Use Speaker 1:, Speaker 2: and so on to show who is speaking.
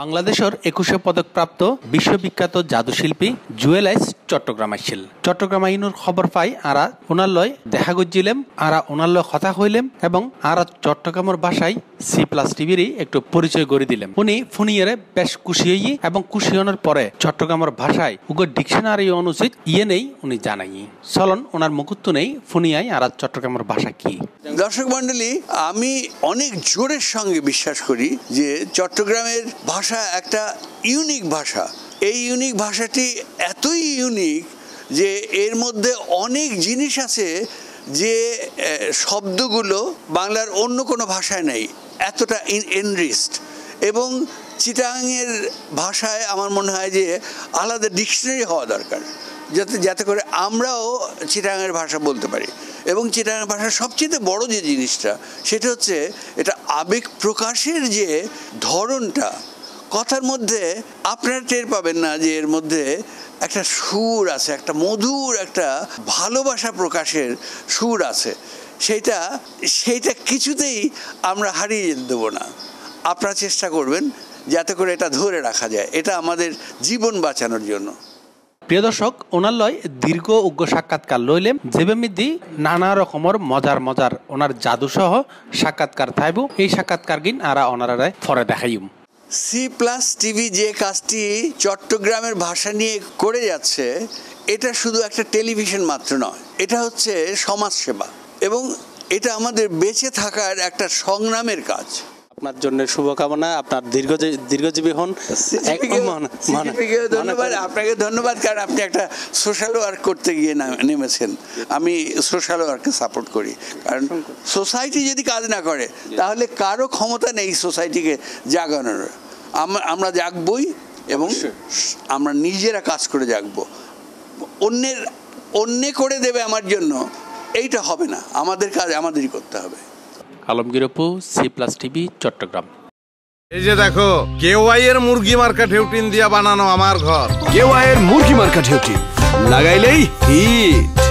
Speaker 1: বাংলাদেশের একুশে পদকপ্রাপ্ত বিশ্ববিখ্যাত জাদুশিল্পী আইস চট্টগ্রাম আসছিল চট্টগ্রাম আইনুর খবর পাই আরা ওনার লয় দেখা গজিলেম আরা ওনার লয় কথা হইলেম এবং আরা চট্টগ্রামের ভাষায় সি প্লাস টিভিরই একটু পরিচয় করে দিলেন উনি ফোনিয়ারে বেশ খুশি হইয়ে এবং খুশি হওয়ার পরে চট্টগ্রামের ভাষায় উগ ডিকশনারি অনুচিত ইয়ে নেই উনি জানাই চলন ওনার মুকুত্ব নেই ফুনিয়ায় আর চট্টগ্রামের ভাষা কি
Speaker 2: দর্শক মন্ডলী আমি অনেক জোরের সঙ্গে বিশ্বাস করি যে চট্টগ্রামের ভাষা একটা ইউনিক ভাষা এই ইউনিক ভাষাটি এতই ইউনিক যে এর মধ্যে অনেক জিনিস আছে যে শব্দগুলো বাংলার অন্য কোনো ভাষায় নেই এতটা এনরিস্ট এবং চিটাংয়ের ভাষায় আমার মনে হয় যে আলাদা ডিকশনারি হওয়া দরকার যাতে যাতে করে আমরাও চিটাংয়ের ভাষা বলতে পারি এবং চিটাংয়ের ভাষার সবচেয়ে বড় যে জিনিসটা সেটা হচ্ছে এটা আবেগ প্রকাশের যে ধরনটা কথার মধ্যে আপনারা টের পাবেন না যে এর মধ্যে একটা সুর আছে একটা মধুর একটা ভালোবাসা প্রকাশের সুর আছে সেইটা সেইটা কিছুতেই আমরা হারিয়ে দেবো না আপনারা চেষ্টা করবেন যাতে করে এটা ধরে রাখা যায় এটা আমাদের জীবন বাঁচানোর জন্য
Speaker 1: প্রিয় দর্শক ওনার লয় দীর্ঘ উগ্র সাক্ষাৎকার লইলে যেবে মিদি নানা রকমের মজার মজার ওনার জাদু সহ সাক্ষাৎকার থাইব এই সাক্ষাৎকার গিন আরা ওনারা ফরে দেখাইম
Speaker 2: সি প্লাস টিভি যে কাজটি চট্টগ্রামের ভাষা নিয়ে করে যাচ্ছে এটা শুধু একটা টেলিভিশন মাত্র নয় এটা হচ্ছে সমাজসেবা এবং এটা আমাদের বেঁচে থাকার একটা সংগ্রামের কাজ আপনার জন্য
Speaker 1: শুভকামনা আপনার দীর্ঘ
Speaker 2: দীর্ঘজীবী হন ধন্যবাদ আপনাকে ধন্যবাদ কারণ আপনি একটা সোশ্যাল ওয়ার্ক করতে গিয়ে নেমেছেন আমি সোশ্যাল ওয়ার্ককে সাপোর্ট করি কারণ সোসাইটি যদি কাজ না করে তাহলে কারো ক্ষমতা নেই সোসাইটিকে জাগানোর আমরা জাগবই এবং আমরা নিজেরা কাজ করে জাগবো অন্যের অন্যে করে দেবে আমার জন্য এইটা হবে না আমাদের কাজ আমাদেরই করতে হবে
Speaker 1: Alamgir Apu C plus TV Chattogram
Speaker 2: এই যে দেখো কেওয়াই এর মুরগি মার্কা ঢেউটিন দিয়া বানানো আমার ঘর কেওয়াই এর মুরগি মার্কা ঢেউটিন লাগাইলেই হিট